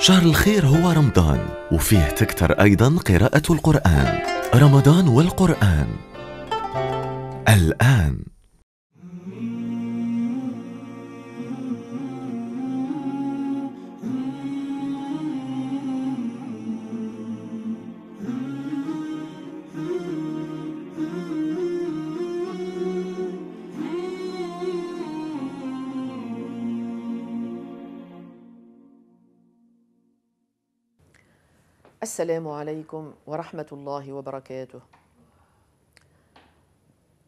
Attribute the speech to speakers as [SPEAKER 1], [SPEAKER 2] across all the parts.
[SPEAKER 1] شهر الخير هو رمضان وفيه تكثر أيضا قراءة القرآن رمضان والقرآن الآن السلام عليكم ورحمة الله وبركاته.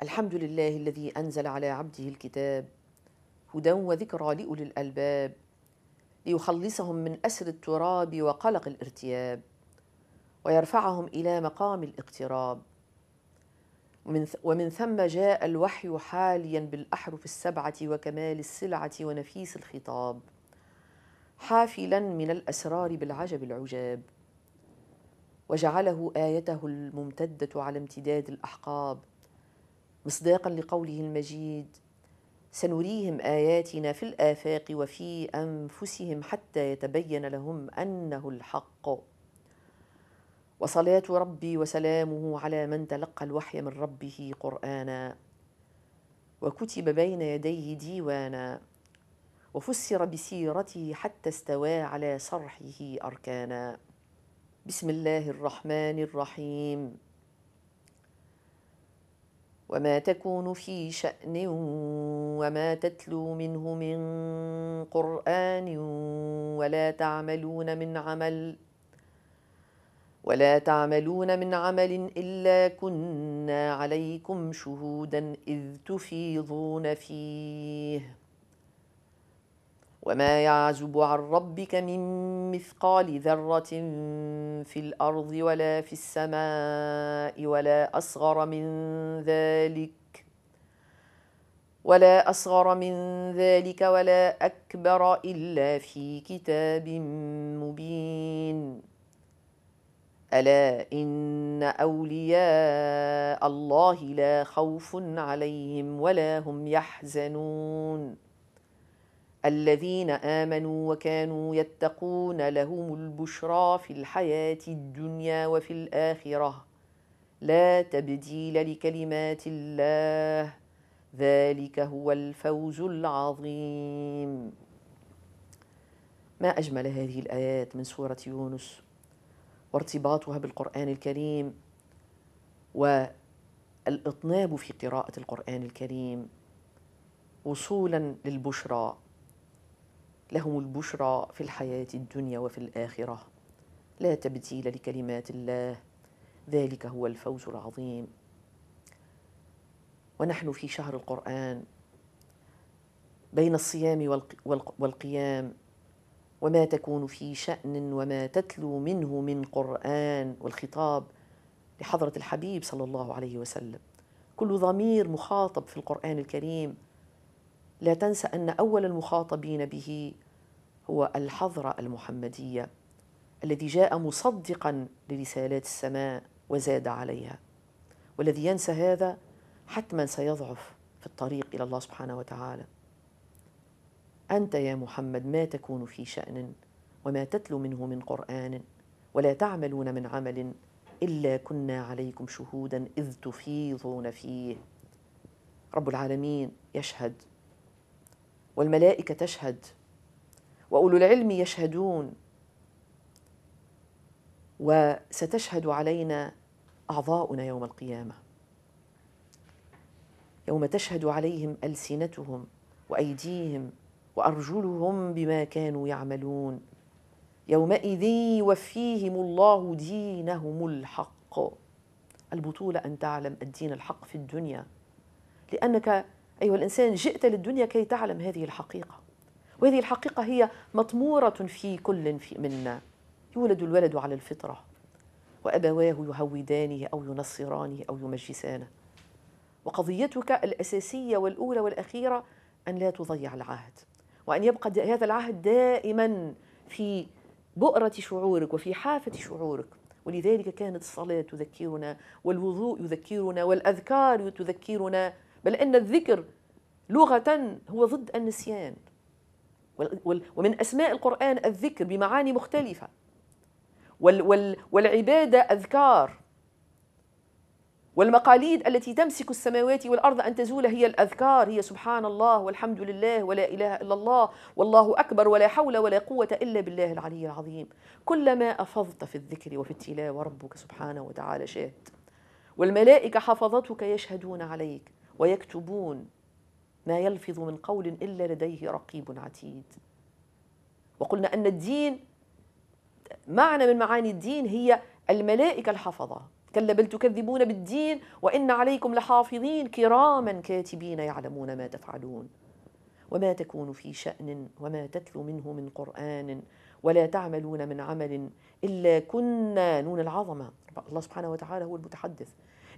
[SPEAKER 1] الحمد لله الذي أنزل على عبده الكتاب هدى وذكرى لأولي الألباب ليخلصهم من أسر التراب وقلق الارتياب ويرفعهم إلى مقام الاقتراب ومن ثم جاء الوحي حاليا بالأحرف السبعة وكمال السلعة ونفيس الخطاب حافلا من الأسرار بالعجب العجاب وجعله ايته الممتده على امتداد الاحقاب مصداقا لقوله المجيد سنريهم اياتنا في الافاق وفي انفسهم حتى يتبين لهم انه الحق وصلاه ربي وسلامه على من تلقى الوحي من ربه قرانا وكتب بين يديه ديوانا وفسر بسيرته حتى استوى على صرحه اركانا بسم الله الرحمن الرحيم وما تكون في شأن وما تتلو منه من قرآن ولا تعملون من عمل ولا تعملون من عمل إلا كنا عليكم شهودا إذ تفيضون فيه وما يعزب عن ربك من مثقال ذرة في الأرض ولا في السماء ولا أصغر من ذلك ولا أصغر من ذلك ولا أكبر إلا في كتاب مبين ألا إن أولياء الله لا خوف عليهم ولا هم يحزنون الذين امنوا وكانوا يتقون لهم البشرى في الحياه الدنيا وفي الاخره لا تبديل لكلمات الله ذلك هو الفوز العظيم ما اجمل هذه الايات من سوره يونس وارتباطها بالقران الكريم والاطناب في قراءه القران الكريم وصولا للبشرى لهم البشرى في الحياة الدنيا وفي الآخرة لا تبديل لكلمات الله ذلك هو الفوز العظيم ونحن في شهر القرآن بين الصيام والقيام وما تكون في شأن وما تتلو منه من قرآن والخطاب لحضرة الحبيب صلى الله عليه وسلم كل ضمير مخاطب في القرآن الكريم لا تنسى أن أول المخاطبين به هو الحضرة المحمدية الذي جاء مصدقا لرسالات السماء وزاد عليها والذي ينسى هذا حتما سيضعف في الطريق إلى الله سبحانه وتعالى أنت يا محمد ما تكون في شأن وما تتلو منه من قرآن ولا تعملون من عمل إلا كنا عليكم شهودا إذ تفيضون فيه رب العالمين يشهد والملائكة تشهد وأولو العلم يشهدون وستشهد علينا أعضاؤنا يوم القيامة يوم تشهد عليهم ألسنتهم وأيديهم وأرجلهم بما كانوا يعملون يومئذ يوفيهم الله دينهم الحق البطولة أن تعلم الدين الحق في الدنيا لأنك أيها الإنسان جئت للدنيا كي تعلم هذه الحقيقة وهذه الحقيقة هي مطمورة في كل منا يولد الولد على الفطرة وأبواه يهودانه أو ينصرانه أو يمجسانه وقضيتك الأساسية والأولى والأخيرة أن لا تضيع العهد وأن يبقى هذا العهد دائما في بؤرة شعورك وفي حافة شعورك ولذلك كانت الصلاة تذكرنا والوضوء يذكرنا والأذكار تذكرنا بل أن الذكر لغة هو ضد النسيان ومن أسماء القرآن الذكر بمعاني مختلفة والعبادة أذكار والمقاليد التي تمسك السماوات والأرض أن تزول هي الأذكار هي سبحان الله والحمد لله ولا إله إلا الله والله أكبر ولا حول ولا قوة إلا بالله العلي العظيم كلما أفضت في الذكر وفي التلاوة ربك سبحانه وتعالى شاهد والملائكة حفظتك يشهدون عليك ويكتبون ما يلفظ من قول إلا لديه رقيب عتيد وقلنا أن الدين معنى من معاني الدين هي الملائكة الحفظة كلا بل تكذبون بالدين وإن عليكم لحافظين كراما كاتبين يعلمون ما تفعلون وما تكون في شأن وما تتلو منه من قرآن ولا تعملون من عمل إلا كنا نون العظمة الله سبحانه وتعالى هو المتحدث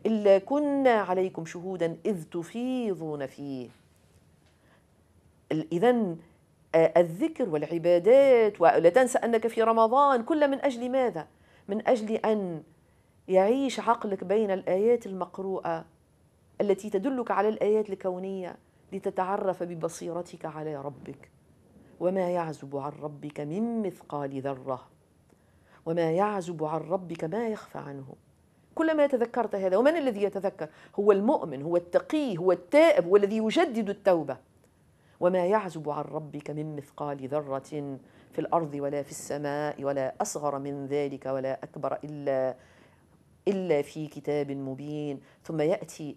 [SPEAKER 1] إلا كنا عليكم شهودا إذ تفيضون فيه إذا الذكر والعبادات ولا تنسى أنك في رمضان كل من أجل ماذا؟ من أجل أن يعيش عقلك بين الآيات المقروءة التي تدلك على الآيات الكونية لتتعرف ببصيرتك على ربك وما يعزب عن ربك من مثقال ذرة وما يعزب عن ربك ما يخفى عنه كلما تذكرت هذا ومن الذي يتذكر هو المؤمن هو التقي هو التائب هو الذي يجدد التوبة وما يعزب عن ربك من مثقال ذرة في الأرض ولا في السماء ولا أصغر من ذلك ولا أكبر إلا إلا في كتاب مبين ثم يأتي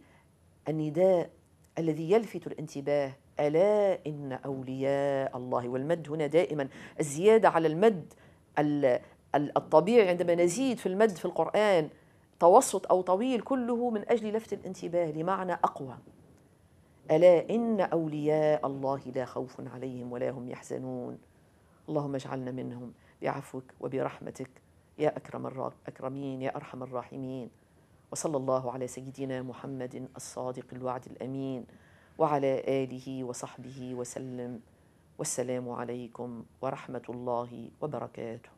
[SPEAKER 1] النداء الذي يلفت الانتباه ألا إن أولياء الله والمد هنا دائما الزيادة على المد الطبيعي عندما نزيد في المد في القرآن توسط أو طويل كله من أجل لفت الانتباه لمعنى أقوى ألا إن أولياء الله لا خوف عليهم ولا هم يحزنون اللهم اجعلنا منهم بعفوك وبرحمتك يا أكرم الأكرمين يا أرحم الراحمين وصلى الله على سيدنا محمد الصادق الوعد الأمين وعلى آله وصحبه وسلم والسلام عليكم ورحمة الله وبركاته.